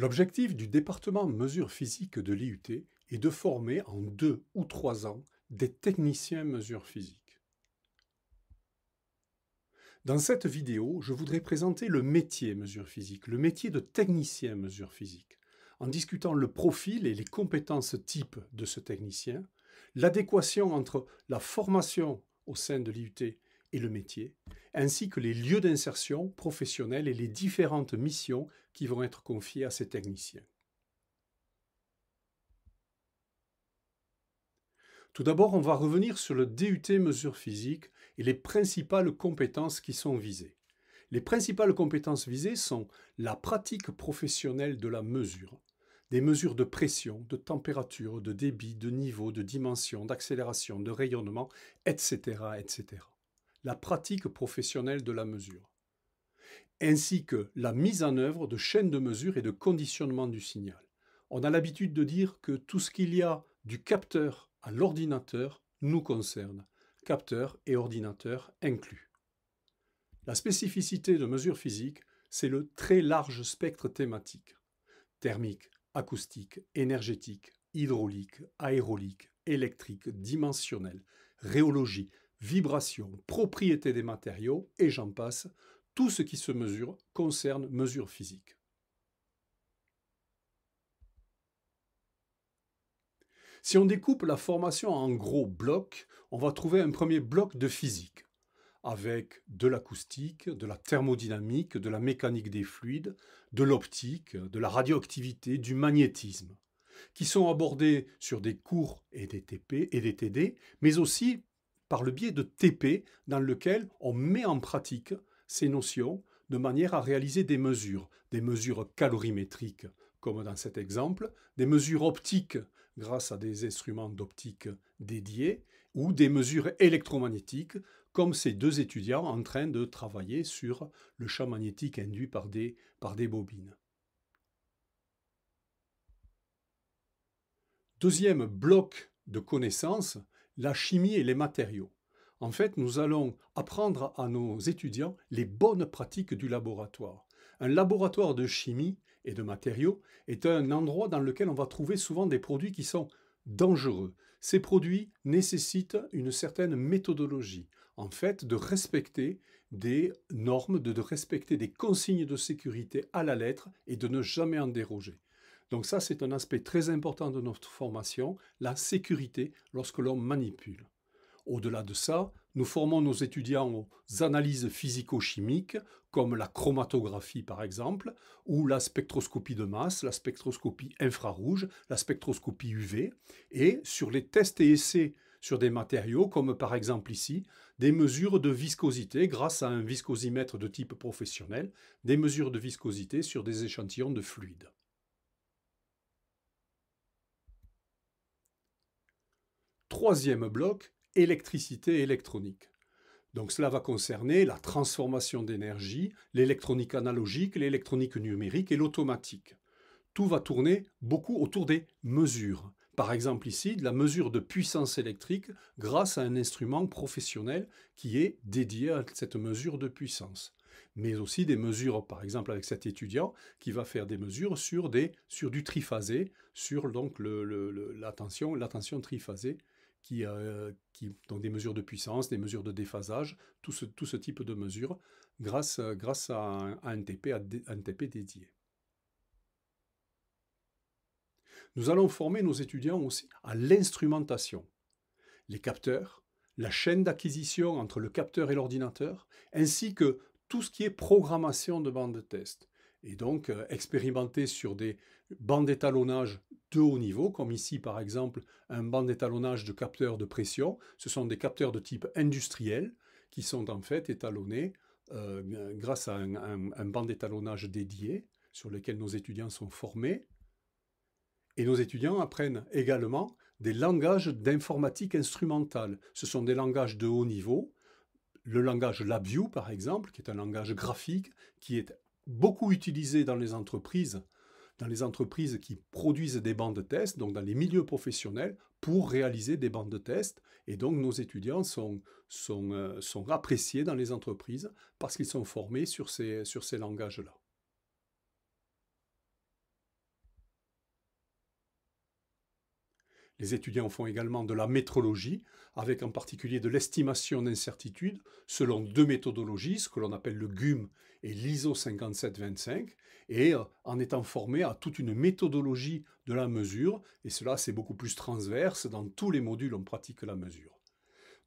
L'objectif du département mesures physiques de l'IUT est de former en deux ou trois ans des techniciens mesures physiques. Dans cette vidéo, je voudrais présenter le métier mesures physiques, le métier de technicien mesures physiques. en discutant le profil et les compétences types de ce technicien, l'adéquation entre la formation au sein de l'IUT et le métier, ainsi que les lieux d'insertion professionnelle et les différentes missions qui vont être confiées à ces techniciens. Tout d'abord, on va revenir sur le DUT mesure physique et les principales compétences qui sont visées. Les principales compétences visées sont la pratique professionnelle de la mesure, des mesures de pression, de température, de débit, de niveau, de dimension, d'accélération, de rayonnement, etc., etc la pratique professionnelle de la mesure, ainsi que la mise en œuvre de chaînes de mesure et de conditionnement du signal. On a l'habitude de dire que tout ce qu'il y a du capteur à l'ordinateur nous concerne, capteur et ordinateur inclus. La spécificité de mesure physique, c'est le très large spectre thématique thermique, acoustique, énergétique, hydraulique, aérolique, électrique, dimensionnel, rhéologie, vibrations, propriétés des matériaux, et j'en passe, tout ce qui se mesure concerne mesure physique. Si on découpe la formation en gros blocs, on va trouver un premier bloc de physique, avec de l'acoustique, de la thermodynamique, de la mécanique des fluides, de l'optique, de la radioactivité, du magnétisme, qui sont abordés sur des cours et des TP et des TD, mais aussi par le biais de TP dans lequel on met en pratique ces notions de manière à réaliser des mesures, des mesures calorimétriques comme dans cet exemple, des mesures optiques grâce à des instruments d'optique dédiés ou des mesures électromagnétiques comme ces deux étudiants en train de travailler sur le champ magnétique induit par des, bobines. Deuxième bloc de connaissances la chimie et les matériaux. En fait, nous allons apprendre à nos étudiants les bonnes pratiques du laboratoire. Un laboratoire de chimie et de matériaux est un endroit dans lequel on va trouver souvent des produits qui sont dangereux. Ces produits nécessitent une certaine méthodologie, en fait, de respecter des normes, de respecter des consignes de sécurité à la lettre et de ne jamais en déroger. Donc ça, c'est un aspect très important de notre formation, la sécurité lorsque l'on manipule. Au-delà de ça, nous formons nos étudiants aux analyses physico-chimiques, comme la chromatographie par exemple, ou la spectroscopie de masse, la spectroscopie infrarouge, la spectroscopie UV, et sur les tests et essais sur des matériaux, comme par exemple ici, des mesures de viscosité grâce à un viscosimètre de type professionnel, des mesures de viscosité sur des échantillons de fluide. Troisième bloc, électricité électronique. Donc cela va concerner la transformation d'énergie, l'électronique analogique, l'électronique numérique et l'automatique. Tout va tourner beaucoup autour des mesures. Par exemple ici, la mesure de puissance électrique grâce à un instrument professionnel qui est dédié à cette mesure de puissance. Mais aussi des mesures, par exemple avec cet étudiant qui va faire des mesures sur, des, sur du triphasé, sur donc la triphasée qui, euh, des mesures de puissance, des mesures de déphasage, tout ce, type de mesures grâce, euh, à, un, à TP, dédié. Nous allons former nos étudiants aussi à l'instrumentation. Les capteurs, la chaîne d'acquisition entre le capteur et l'ordinateur, ainsi que tout ce qui est programmation de bandes de test. Et donc, euh, expérimenter sur des bandes d'étalonnage de haut niveau, comme ici par exemple un banc d'étalonnage de capteurs de pression. Ce sont des capteurs de type industriel qui sont en fait étalonnés euh, grâce à un, un banc d'étalonnage dédié sur lequel nos étudiants sont formés. Et nos étudiants apprennent également des langages d'informatique instrumentale. Ce sont des langages de haut niveau. Le langage LabVIEW, par exemple, qui est un langage graphique, qui est beaucoup utilisé dans les entreprises dans les entreprises qui produisent des bandes de test, donc dans les milieux professionnels, pour réaliser des bandes de test. Et donc nos étudiants euh, sont, appréciés dans les entreprises parce qu'ils sont formés sur ces, sur ces langages-là. Les étudiants font également de la métrologie, avec en particulier de l'estimation d'incertitude, selon deux méthodologies, ce que l'on appelle le GUM et l'ISO 5725, et euh, en étant formé à toute une méthodologie de la mesure, et cela c'est beaucoup plus transverse, dans tous les modules on pratique la mesure.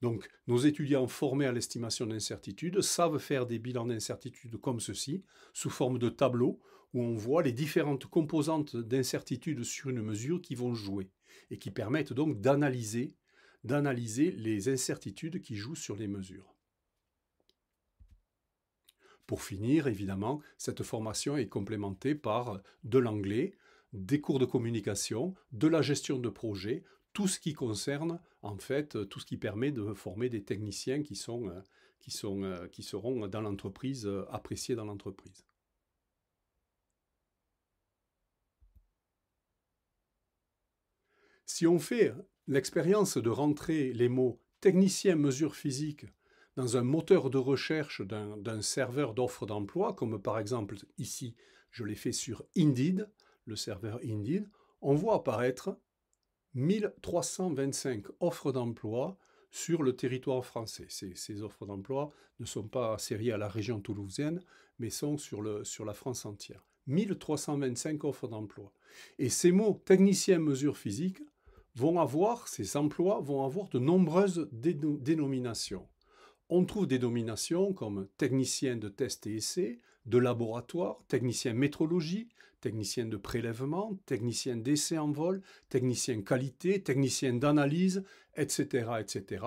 Donc nos étudiants formés à l'estimation d'incertitude savent faire des bilans d'incertitude comme ceci, sous forme de tableau, où on voit les différentes composantes d'incertitude sur une mesure qui vont jouer, et qui permettent donc d'analyser d'analyser les incertitudes qui jouent sur les mesures. Pour finir, évidemment, cette formation est complémentée par de l'anglais, des cours de communication, de la gestion de projet, tout ce qui concerne, en fait, tout ce qui permet de former des techniciens qui, sont, euh, qui, sont, euh, qui seront dans l'entreprise, euh, appréciés dans l'entreprise. Si on fait l'expérience de rentrer les mots technicien mesure physique dans un moteur de recherche d'un serveur d'offres d'emploi, comme par exemple ici, je l'ai fait sur Indeed, le serveur Indeed, on voit apparaître 1325 offres d'emploi sur le territoire français. Ces, offres d'emploi ne sont pas séries à la région toulousaine, mais sont sur, la France entière. 1325 offres d'emploi. Et ces mots technicien mesure physique vont avoir, ces emplois vont avoir de nombreuses dénominations on trouve des nominations comme technicien de test et essai, de laboratoire, technicien métrologie, technicien de prélèvement, technicien d'essai en vol, technicien qualité, technicien d'analyse, etc. etc.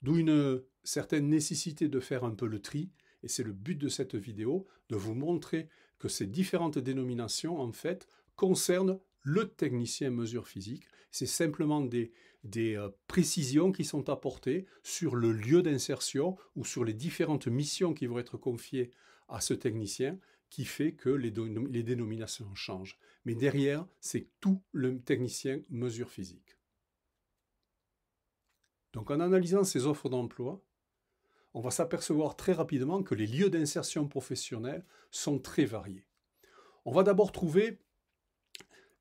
D'où une certaine nécessité de faire un peu le tri, et c'est le but de cette vidéo, de vous montrer que ces différentes dénominations, en fait, concernent le technicien mesure physique. C'est simplement des des euh, précisions qui sont apportées sur le lieu d'insertion ou sur les différentes missions qui vont être confiées à ce technicien qui fait que les, les dénominations changent. Mais derrière, c'est tout le technicien mesure physique. Donc en analysant ces offres d'emploi, on va s'apercevoir très rapidement que les lieux d'insertion professionnelle sont très variés. On va d'abord trouver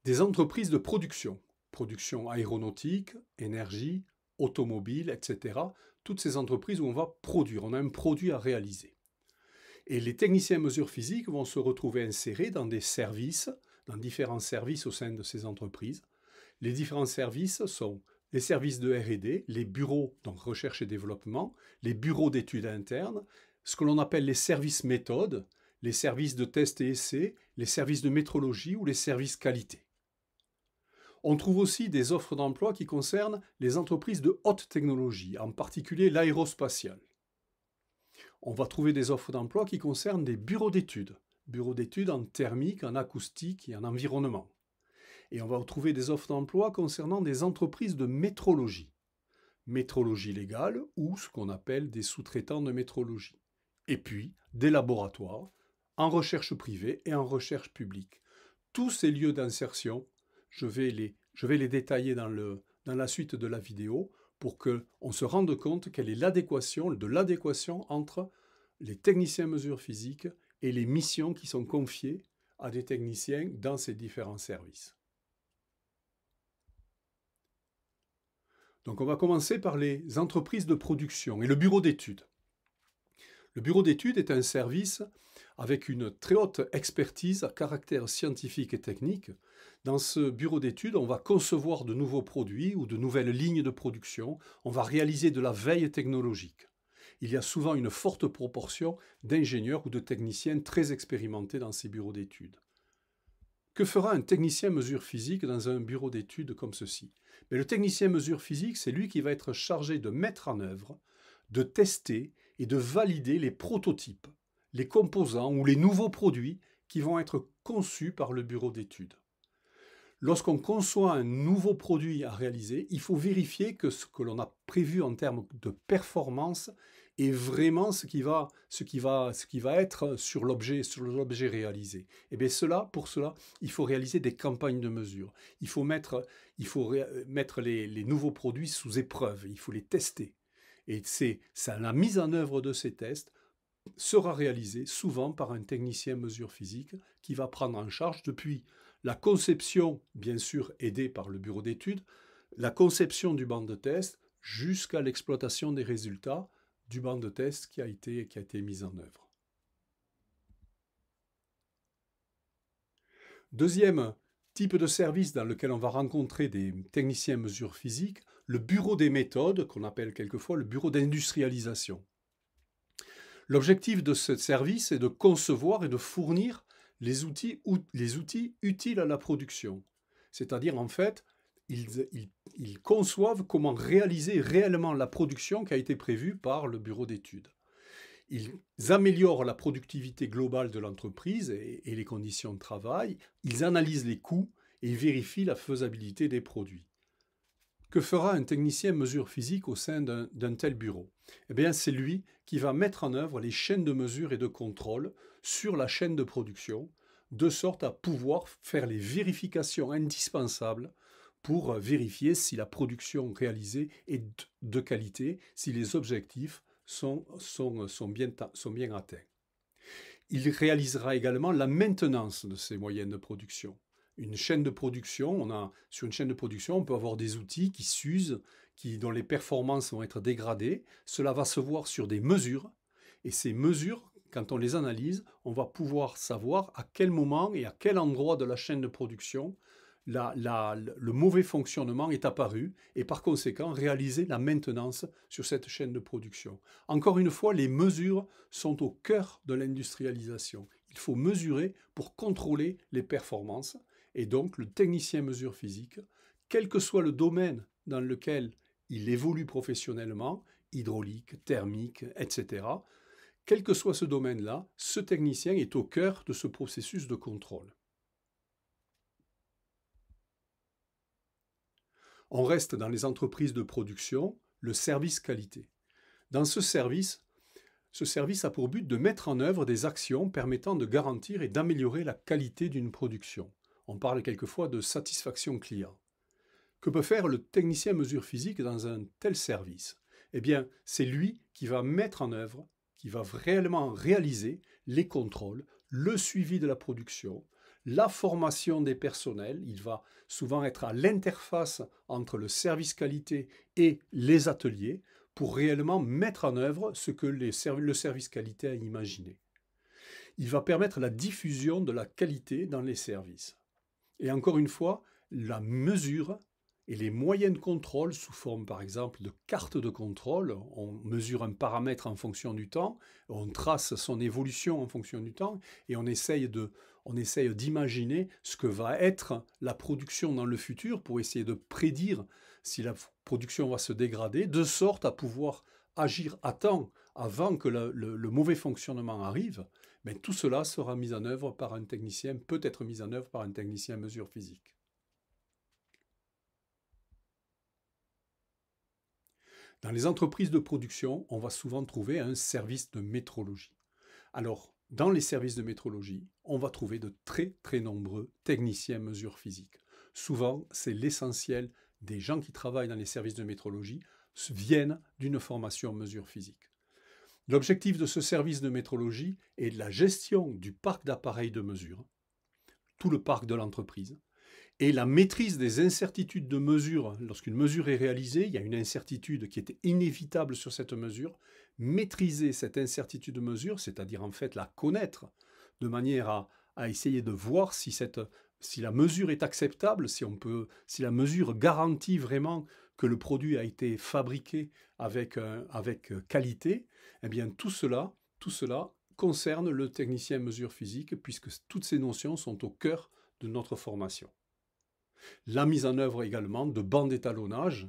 des entreprises de production production aéronautique, énergie, automobile, etc. Toutes ces entreprises où on va produire, on a un produit à réaliser. Et les techniciens mesures physiques vont se retrouver insérés dans des services, dans différents services au sein de ces entreprises. Les différents services sont les services de RD, les bureaux, donc recherche et développement, les bureaux d'études internes, ce que l'on appelle les services méthodes, les services de tests et essais, les services de métrologie ou les services qualité. On trouve aussi des offres d'emploi qui concernent les entreprises de haute technologie, en particulier l'aérospatiale. On va trouver des offres d'emploi qui concernent des bureaux d'études, bureaux d'études en thermique, en acoustique et en environnement. Et on va trouver des offres d'emploi concernant des entreprises de métrologie, métrologie légale ou ce qu'on appelle des sous-traitants de métrologie. Et puis des laboratoires en recherche privée et en recherche publique. Tous ces lieux d'insertion je vais les, détailler dans, dans la suite de la vidéo pour qu'on se rende compte quelle est l'adéquation, de l'adéquation entre les techniciens mesures physiques et les missions qui sont confiées à des techniciens dans ces différents services. Donc on va commencer par les entreprises de production et le bureau d'études. Le bureau d'études est un service avec une très haute expertise à caractère scientifique et technique. Dans ce bureau d'études, on va concevoir de nouveaux produits ou de nouvelles lignes de production, on va réaliser de la veille technologique. Il y a souvent une forte proportion d'ingénieurs ou de techniciens très expérimentés dans ces bureaux d'études. Que fera un technicien mesure physique dans un bureau d'études comme ceci Mais ben, le technicien mesure physique, c'est lui qui va être chargé de mettre en œuvre, de tester et de valider les prototypes les composants ou les nouveaux produits qui vont être conçus par le bureau d'études. Lorsqu'on conçoit un nouveau produit à réaliser, il faut vérifier que ce que l'on a prévu en termes de performance est vraiment ce qui va, ce qui va, ce qui va être sur l'objet, réalisé. Et eh bien cela, pour cela, il faut réaliser des campagnes de mesure. Il faut mettre, il faut mettre les, les nouveaux produits sous épreuve. Il faut les tester. Et c'est la mise en œuvre de ces tests sera réalisé souvent par un technicien mesure physique qui va prendre en charge depuis la conception, bien sûr aidée par le bureau d'études, la conception du banc de test jusqu'à l'exploitation des résultats du banc de test qui a été, qui a été mis en œuvre. Deuxième type de service dans lequel on va rencontrer des techniciens mesure physique, le bureau des méthodes, qu'on appelle quelquefois le bureau d'industrialisation. L'objectif de ce service est de concevoir et de fournir les outils, utiles à la production. C'est-à-dire, en fait, ils, conçoivent comment réaliser réellement la production qui a été prévue par le bureau d'études. Ils améliorent la productivité globale de l'entreprise et les conditions de travail, ils analysent les coûts et vérifient la faisabilité des produits. Que fera un technicien mesure physique au sein d'un tel bureau Eh bien, c'est lui qui va mettre en œuvre les chaînes de mesure et de contrôle sur la chaîne de production, de sorte à pouvoir faire les vérifications indispensables pour euh, vérifier si la production réalisée est de qualité, si les objectifs sont, euh, sont bien atteints. Il réalisera également la maintenance de ces moyens de production une chaîne de production, on a, sur une chaîne de production, on peut avoir des outils qui s'usent, qui, dont les performances vont être dégradées. Cela va se voir sur des mesures. Et ces mesures, quand on les analyse, on va pouvoir savoir à quel moment et à quel endroit de la chaîne de production le mauvais fonctionnement est apparu et par conséquent réaliser la maintenance sur cette chaîne de production. Encore une fois, les mesures sont au cœur de l'industrialisation. Il faut mesurer pour contrôler les performances et donc le technicien mesure physique, quel que soit le domaine dans lequel il évolue professionnellement, hydraulique, thermique, etc., quel que soit ce domaine-là, ce technicien est au cœur de ce processus de contrôle. On reste dans les entreprises de production, le service qualité. Dans ce service, ce service a pour but de mettre en œuvre des actions permettant de garantir et d'améliorer la qualité d'une production. On parle quelquefois de satisfaction client. Que peut faire le technicien mesure physique dans un tel service Eh bien, c'est lui qui va mettre en œuvre, qui va réellement réaliser les contrôles, le suivi de la production, la formation des personnels. Il va souvent être à l'interface entre le service qualité et les ateliers pour réellement mettre en œuvre ce que le service qualité a imaginé. Il va permettre la diffusion de la qualité dans les services. Et encore une fois, la mesure et les moyens de contrôle sous forme par exemple de cartes de contrôle, on mesure un paramètre en fonction du temps, on trace son évolution en fonction du temps et on essaye on essaye d'imaginer ce que va être la production dans le futur pour essayer de prédire si la production va se dégrader de sorte à pouvoir agir à temps avant que le mauvais fonctionnement arrive tout cela sera mis en œuvre par un technicien, peut être mis en œuvre par un technicien mesure physique. Dans les entreprises de production, on va souvent trouver un service de métrologie. Alors, dans les services de métrologie, on va trouver de très très nombreux techniciens mesure physique. Souvent, c'est l'essentiel des gens qui travaillent dans les services de métrologie viennent d'une formation mesure physique. L'objectif de ce service de métrologie est la gestion du parc d'appareils de mesure, tout le parc de l'entreprise, et la maîtrise des incertitudes de mesure. Lorsqu'une mesure est réalisée, il y a une incertitude qui est inévitable sur cette mesure. Maîtriser cette incertitude de mesure, c'est-à-dire en fait la connaître, de manière à, essayer de voir si, si la mesure est acceptable, si, on peut, si la mesure garantit vraiment que le produit a été fabriqué avec, euh, euh, qualité, eh bien tout cela, tout cela concerne le technicien mesure physique puisque toutes ces notions sont au cœur de notre formation. La mise en œuvre également de bandes d'étalonnage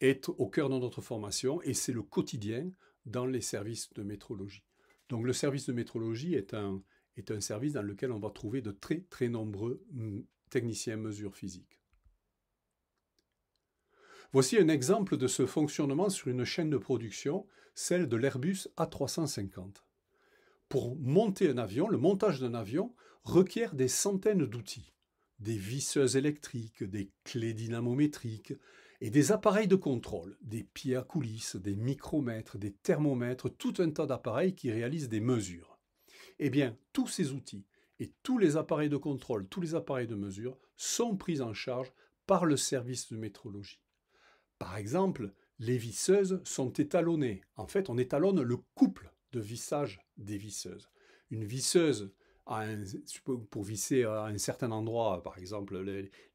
est au cœur de notre formation et c'est le quotidien dans les services de métrologie. Donc le service de métrologie est un, est un service dans lequel on va trouver de très très nombreux mm, techniciens mesure physique. Voici un exemple de ce fonctionnement sur une chaîne de production, celle de l'Airbus A350. Pour monter un avion, le montage d'un avion requiert des centaines d'outils, des visseuses électriques, des clés dynamométriques et des appareils de contrôle, des pieds à coulisses, des micromètres, des thermomètres, tout un tas d'appareils qui réalisent des mesures. Eh bien, tous ces outils et tous les appareils de contrôle, tous les appareils de mesure sont pris en charge par le service de métrologie. Par exemple, les visseuses sont étalonnées. En fait, on étalonne le couple de vissage des visseuses. Une visseuse pour visser à un certain endroit, par exemple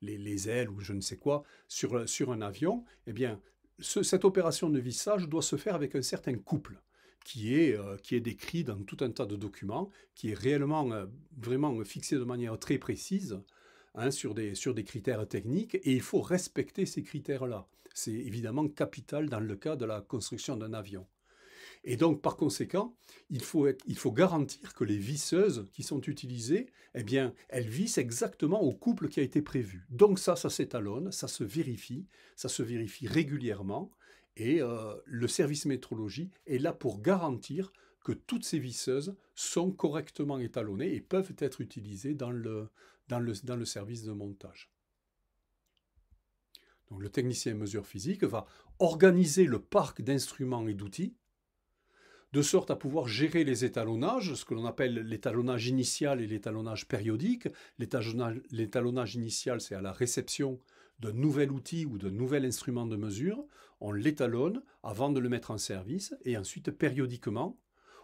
les, ailes ou je ne sais quoi, sur, un avion, eh bien, cette opération de vissage doit se faire avec un certain couple qui est, euh, décrit dans tout un tas de documents, qui est réellement euh, vraiment fixé de manière très précise hein, sur des critères techniques, et il faut respecter ces critères-là. C'est évidemment capital dans le cas de la construction d'un avion. Et donc, par conséquent, il faut, il faut, garantir que les visseuses qui sont utilisées, eh bien, elles vissent exactement au couple qui a été prévu. Donc ça, ça s'étalonne, ça se vérifie, ça se vérifie régulièrement. Et euh, le service métrologie est là pour garantir que toutes ces visseuses sont correctement étalonnées et peuvent être utilisées dans le, dans le service de montage. Donc le technicien mesure physique va organiser le parc d'instruments et d'outils de sorte à pouvoir gérer les étalonnages, ce que l'on appelle l'étalonnage initial et l'étalonnage périodique. L'étalonnage initial, c'est à la réception d'un nouvel outil ou d'un nouvel instrument de mesure. On l'étalonne avant de le mettre en service et ensuite, périodiquement,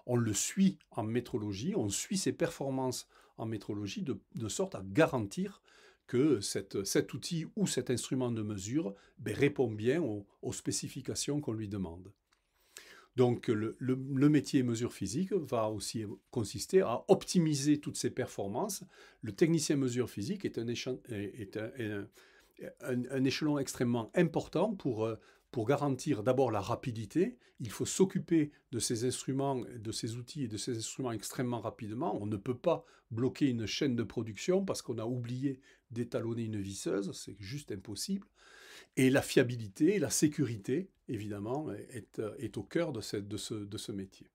on le suit en métrologie, on suit ses performances en métrologie de, de sorte à garantir que cet outil ou cet instrument de mesure ben, répond bien aux, spécifications qu'on lui demande. Donc le, métier mesure physique va aussi consister à optimiser toutes ses performances. Le technicien mesure physique est un échelon extrêmement important pour, euh, pour garantir d'abord la rapidité, il faut s'occuper de ces instruments, de ces outils et de ces instruments extrêmement rapidement. On ne peut pas bloquer une chaîne de production parce qu'on a oublié d'étalonner une visseuse, c'est juste impossible. Et la fiabilité, la sécurité, évidemment, est, au cœur de, ce, de ce métier.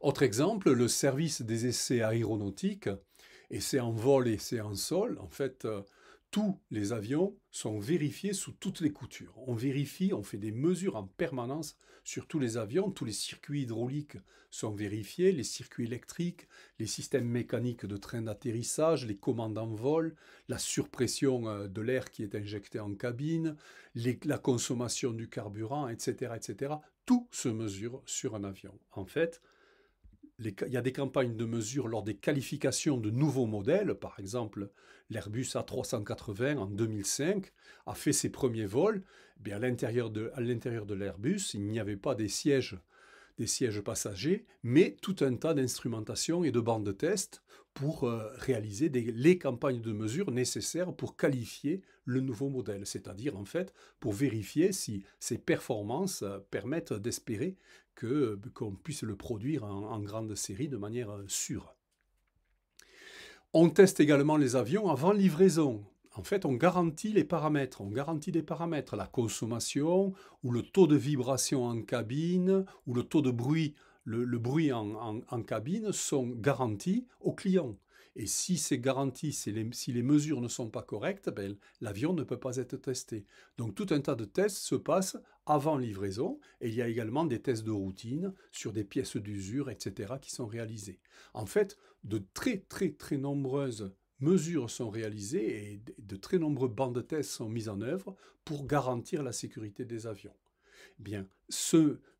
Autre exemple, le service des essais aéronautiques, essais en vol et essais en sol. En fait, euh, tous les avions sont vérifiés sous toutes les coutures. On vérifie, on fait des mesures en permanence sur tous les avions. Tous les circuits hydrauliques sont vérifiés, les circuits électriques, les systèmes mécaniques de train d'atterrissage, les commandes en vol, la surpression euh, de l'air qui est injecté en cabine, la consommation du carburant, etc., etc. Tout se mesure sur un avion. En fait, il y a des campagnes de mesure lors des qualifications de nouveaux modèles. Par exemple, l'Airbus A380 en 2005 a fait ses premiers vols. Eh à l'intérieur de l'Airbus, il n'y avait pas des sièges des sièges passagers, mais tout un tas d'instrumentations et de bandes de tests pour euh, réaliser les campagnes de mesure nécessaires pour qualifier le nouveau modèle, c'est-à-dire en fait pour vérifier si ces performances euh, permettent d'espérer que euh, qu'on puisse le produire en, grande série de manière euh, sûre. On teste également les avions avant livraison. En fait, on garantit les paramètres. On garantit des paramètres, la consommation, ou le taux de vibration en cabine, ou le taux de bruit. Le, bruit en, en cabine sont garantis au client. Et si c'est garanti, si les, mesures ne sont pas correctes, ben, l'avion ne peut pas être testé. Donc tout un tas de tests se passent avant livraison et il y a également des tests de routine sur des pièces d'usure, etc., qui sont réalisés. En fait, de très très très nombreuses mesures sont réalisées et de très nombreux bancs de tests sont mis en œuvre pour garantir la sécurité des avions. Eh bien,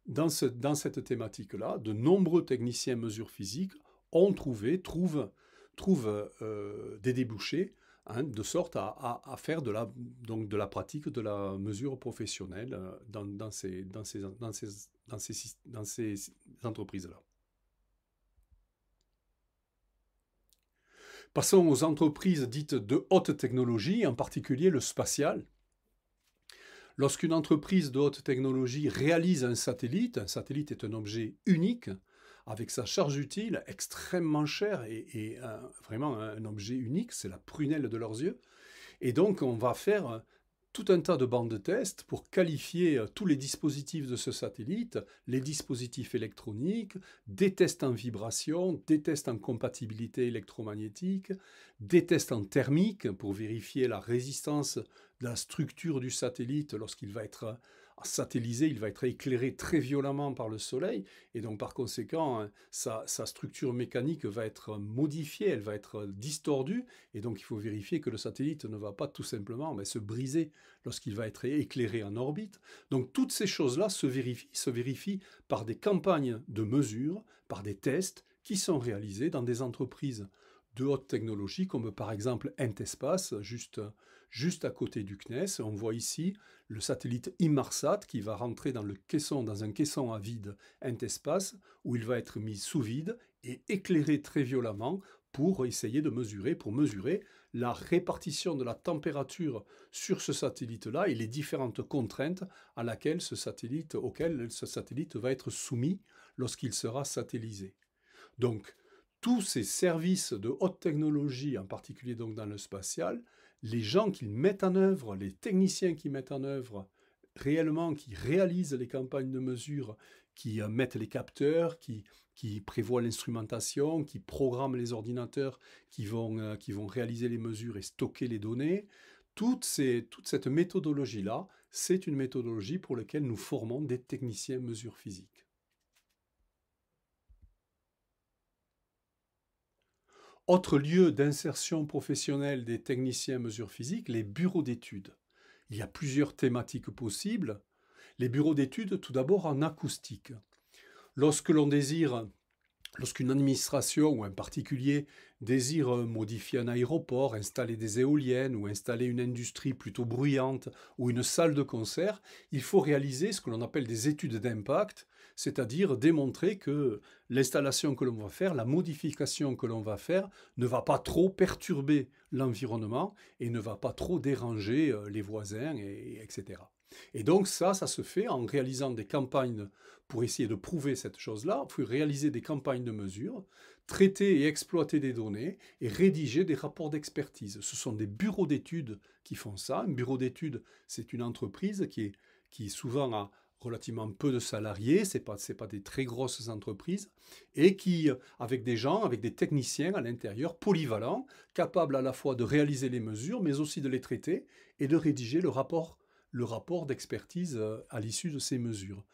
dans, ce, dans cette thématique-là, de nombreux techniciens mesures physiques ont trouvé, trouvent trouve euh, des débouchés, hein, de sorte à, faire de la, donc de la pratique, de la mesure professionnelle dans ces entreprises-là. Passons aux entreprises dites de haute technologie, en particulier le spatial. Lorsqu'une entreprise de haute technologie réalise un satellite, un satellite est un objet unique, avec sa charge utile extrêmement chère et, euh, vraiment un objet unique, c'est la prunelle de leurs yeux. Et donc on va faire euh, tout un tas de bandes de tests pour qualifier euh, tous les dispositifs de ce satellite, les dispositifs électroniques, des tests en vibration, des tests en compatibilité électromagnétique, des tests en thermique pour vérifier la résistance de la structure du satellite lorsqu'il va être ah, satellisé, il va être éclairé très violemment par le soleil, et donc par conséquent, hein, sa, structure mécanique va être modifiée, elle va être distordue, et donc il faut vérifier que le satellite ne va pas tout simplement mais, se briser lorsqu'il va être éclairé en orbite. Donc toutes ces choses-là se vérifient, par des campagnes de mesures, par des tests qui sont réalisés dans des entreprises de haute technologie, comme par exemple Intespace, juste, juste à côté du CNES. On voit ici le satellite Imarsat qui va rentrer dans, le caisson, dans un caisson à vide Intespace où il va être mis sous vide et éclairé très violemment pour essayer de mesurer, pour mesurer la répartition de la température sur ce satellite-là et les différentes contraintes à laquelle ce satellite, auxquelles ce satellite va être soumis lorsqu'il sera satellisé. Donc, tous ces services de haute technologie, en particulier donc dans le spatial, les gens qui mettent en œuvre, les techniciens qui mettent en œuvre réellement, qui réalisent les campagnes de mesure, qui euh, mettent les capteurs, qui, prévoient l'instrumentation, qui programment les ordinateurs qui vont, euh, réaliser les mesures et stocker les données. Toute, toute cette méthodologie-là, c'est une méthodologie pour laquelle nous formons des techniciens mesures physiques. Autre lieu d'insertion professionnelle des techniciens mesures physiques, les bureaux d'études. Il y a plusieurs thématiques possibles. Les bureaux d'études, tout d'abord en acoustique. Lorsque l'on désire, lorsqu'une administration ou un particulier désire euh, modifier un aéroport, installer des éoliennes ou installer une industrie plutôt bruyante ou une salle de concert, il faut réaliser ce que l'on appelle des études d'impact, c'est-à-dire démontrer que l'installation que l'on va faire, la modification que l'on va faire, ne va pas trop perturber l'environnement et ne va pas trop déranger euh, les voisins, etc. Et donc ça, ça se fait en réalisant des campagnes pour essayer de prouver cette chose-là, il faut réaliser des campagnes de mesure, traiter et exploiter des données et rédiger des rapports d'expertise. Ce sont des bureaux d'études qui font ça. Un bureau d'études, c'est une entreprise qui est, qui souvent a relativement peu de salariés, ce n'est pas, pas des très grosses entreprises, et qui, euh, avec des gens, avec des techniciens à l'intérieur, polyvalents, capables à la fois de réaliser les mesures, mais aussi de les traiter et de rédiger le rapport, le rapport d'expertise euh, à l'issue de ces mesures.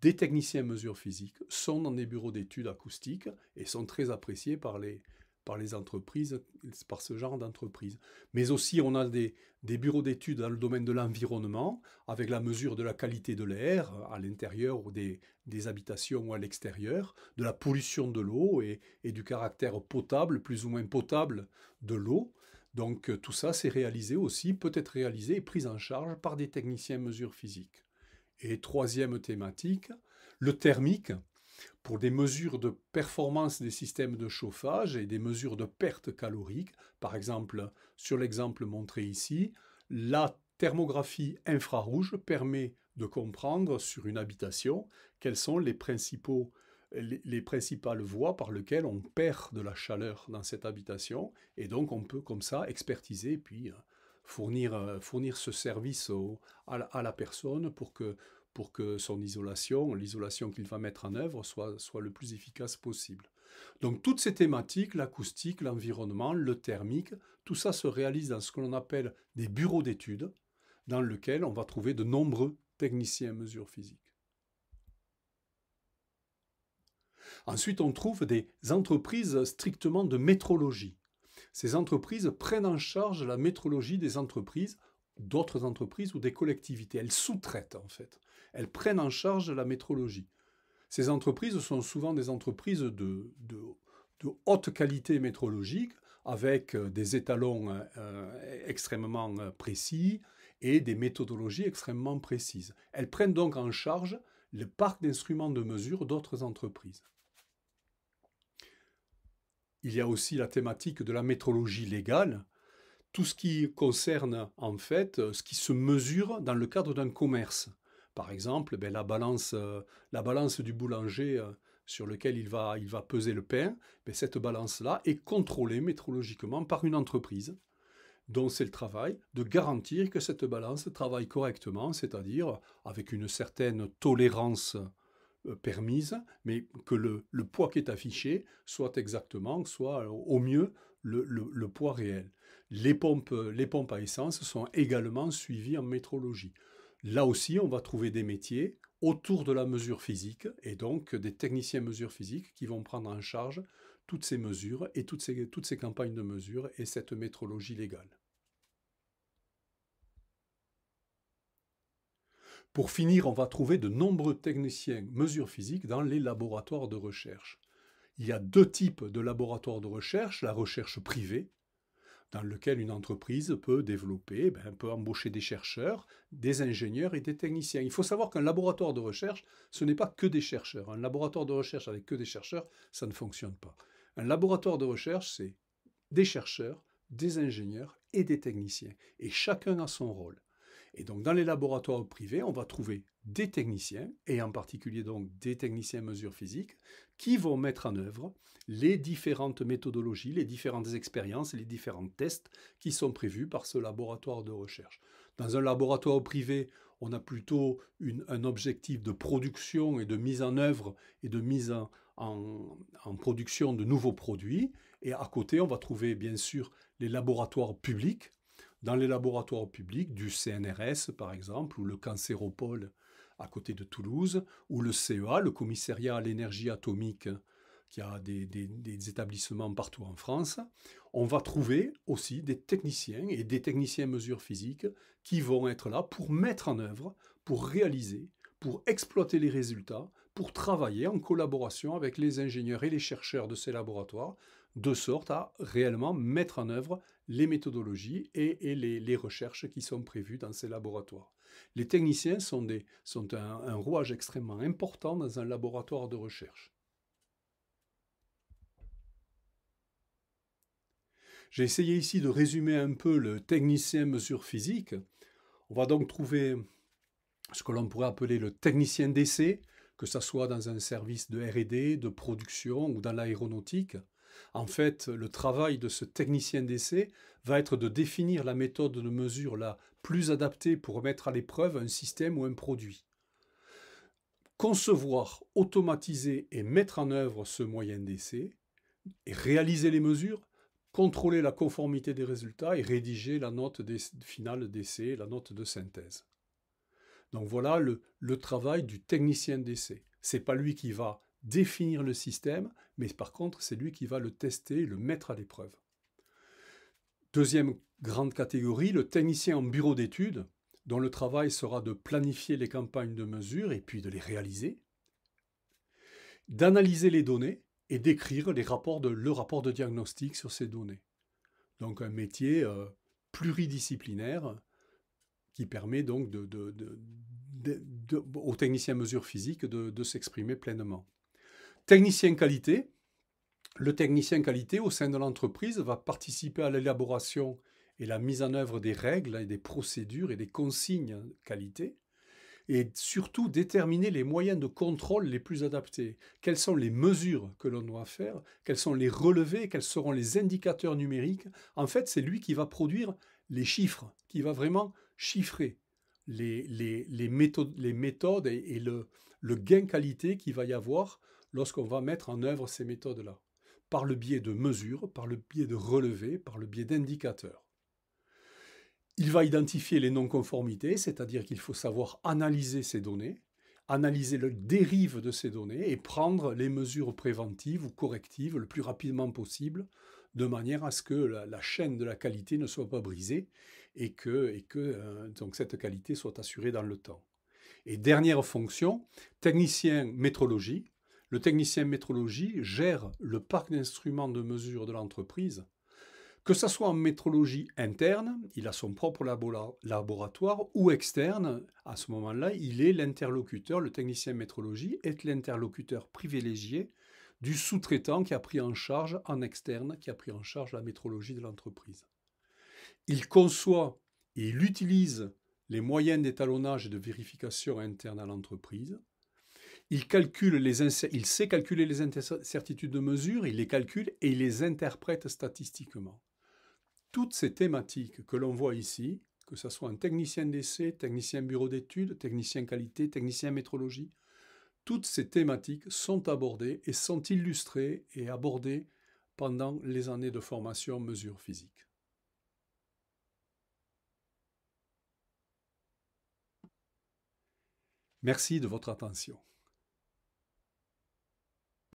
Des techniciens mesures physiques sont dans des bureaux d'études acoustiques et sont très appréciés par les, par les entreprises, par ce genre d'entreprise. Mais aussi, on a des, bureaux d'études dans le domaine de l'environnement, avec la mesure de la qualité de l'air à l'intérieur ou des, habitations ou à l'extérieur, de la pollution de l'eau et, du caractère potable, plus ou moins potable, de l'eau. Donc tout ça, c'est réalisé aussi, peut être réalisé et pris en charge par des techniciens mesures physiques. Et troisième thématique, le thermique pour des mesures de performance des systèmes de chauffage et des mesures de perte calorique. Par exemple, sur l'exemple montré ici, la thermographie infrarouge permet de comprendre sur une habitation quelles sont les, principaux, les, principales voies par lesquelles on perd de la chaleur dans cette habitation et donc on peut comme ça expertiser et puis euh, fournir, euh, fournir ce service à la personne pour que pour que son isolation, l'isolation qu'il va mettre en œuvre, soit, le plus efficace possible. Donc toutes ces thématiques, l'acoustique, l'environnement, le thermique, tout ça se réalise dans ce que l'on appelle des bureaux d'études, dans lesquels on va trouver de nombreux techniciens à mesure physique. Ensuite, on trouve des entreprises strictement de métrologie. Ces entreprises prennent en charge la métrologie des entreprises, d'autres entreprises ou des collectivités. Elles sous-traitent en fait elles prennent en charge la métrologie. Ces entreprises sont souvent des entreprises de, haute qualité métrologique, avec euh, des étalons euh, euh, extrêmement précis et des méthodologies extrêmement précises. Elles prennent donc en charge le parc d'instruments de mesure d'autres entreprises. Il y a aussi la thématique de la métrologie légale, tout ce qui concerne en fait ce qui se mesure dans le cadre d'un commerce. Par exemple, ben, euh, la, balance, du boulanger euh, sur lequel il va, peser le pain, ben, cette balance-là est contrôlée métrologiquement par une entreprise dont c'est le travail de garantir que cette balance travaille correctement, c'est-à-dire avec une certaine tolérance euh, permise, mais que le, poids qui est affiché soit exactement, soit au mieux le, poids réel. les pompes à essence sont également suivies en métrologie. Là aussi, on va trouver des métiers autour de la mesure physique et donc des techniciens mesure physique qui vont prendre en charge toutes ces mesures et toutes ces, toutes ces campagnes de mesure et cette métrologie légale. Pour finir, on va trouver de nombreux techniciens mesures physiques dans les laboratoires de recherche. Il y a deux types de laboratoires de recherche, la recherche privée, dans lequel une entreprise peut développer, eh ben, peut embaucher des chercheurs, des ingénieurs et des techniciens. Il faut savoir qu'un laboratoire de recherche, ce n'est pas que des chercheurs. Un laboratoire de recherche avec que des chercheurs, ça ne fonctionne pas. Un laboratoire de recherche, c'est des chercheurs, des ingénieurs et des techniciens. Et chacun a son rôle. Et donc, dans les laboratoires privés, on va trouver des techniciens, et en particulier donc des techniciens mesures physiques, qui vont mettre en œuvre les différentes méthodologies, les différentes expériences, les différents tests qui sont prévus par ce laboratoire de recherche. Dans un laboratoire privé, on a plutôt un objectif de production et de mise en œuvre et de mise en production de nouveaux produits. Et à côté, on va trouver bien sûr les laboratoires publics dans les laboratoires publics du CNRS, par exemple, ou le Cancéropole à côté de Toulouse, ou le CEA, le Commissariat à l'énergie atomique, qui a des, établissements partout en France, on va trouver aussi des techniciens et des techniciens mesures physiques qui vont être là pour mettre en œuvre, pour réaliser, pour exploiter les résultats, pour travailler en collaboration avec les ingénieurs et les chercheurs de ces laboratoires de sorte à réellement mettre en œuvre les méthodologies et, les, recherches qui sont prévues dans ces laboratoires. Les techniciens sont, un, un rouage extrêmement important dans un laboratoire de recherche. J'ai essayé ici de résumer un peu le technicien mesure physique. On va donc trouver ce que l'on pourrait appeler le technicien d'essai, que ce soit dans un service de RD, de production ou dans l'aéronautique. En fait, le travail de ce technicien d'essai va être de définir la méthode de mesure la plus adaptée pour mettre à l'épreuve un système ou un produit. Concevoir, automatiser et mettre en œuvre ce moyen d'essai, réaliser les mesures, contrôler la conformité des résultats et rédiger la note finale d'essai, la note de synthèse. Donc voilà le, le travail du technicien d'essai. Ce n'est pas lui qui va définir le système, mais par contre, c'est lui qui va le tester, le mettre à l'épreuve. Deuxième grande catégorie, le technicien en bureau d'études, dont le travail sera de planifier les campagnes de mesure et puis de les réaliser, d'analyser les données et d'écrire les rapports de, le rapport de diagnostic sur ces données. Donc un métier euh, pluridisciplinaire qui permet donc de, aux techniciens mesure physique de s'exprimer pleinement. Technicien qualité. Le technicien qualité au sein de l'entreprise va participer à l'élaboration et la mise en œuvre des règles et des procédures et des consignes qualité et surtout déterminer les moyens de contrôle les plus adaptés. Quelles sont les mesures que l'on doit faire Quels sont les relevés Quels seront les indicateurs numériques En fait, c'est lui qui va produire les chiffres, qui va vraiment chiffrer les, méthodes, les méthodes et, le, le, gain qualité qu'il va y avoir lorsqu'on va mettre en œuvre ces méthodes-là, par le biais de mesures, par le biais de relevés, par le biais d'indicateurs. Il va identifier les non-conformités, c'est-à-dire qu'il faut savoir analyser ces données, analyser le dérive de ces données et prendre les mesures préventives ou correctives le plus rapidement possible, de manière à ce que la, chaîne de la qualité ne soit pas brisée et que, euh, donc cette qualité soit assurée dans le temps. Et dernière fonction, technicien métrologie, le technicien métrologie gère le parc d'instruments de mesure de l'entreprise, que ce soit en métrologie interne, il a son propre laboratoire, ou externe, à ce moment-là, il est l'interlocuteur, le technicien métrologie est l'interlocuteur privilégié du sous-traitant qui a pris en charge, en externe, qui a pris en charge la métrologie de l'entreprise. Il conçoit et il utilise les moyens d'étalonnage et de vérification interne à l'entreprise. Il, calcule les il sait calculer les incertitudes de mesure, il les calcule et il les interprète statistiquement. Toutes ces thématiques que l'on voit ici, que ce soit un technicien d'essai, technicien bureau d'études, technicien qualité, technicien métrologie, toutes ces thématiques sont abordées et sont illustrées et abordées pendant les années de formation mesure physique. Merci de votre attention.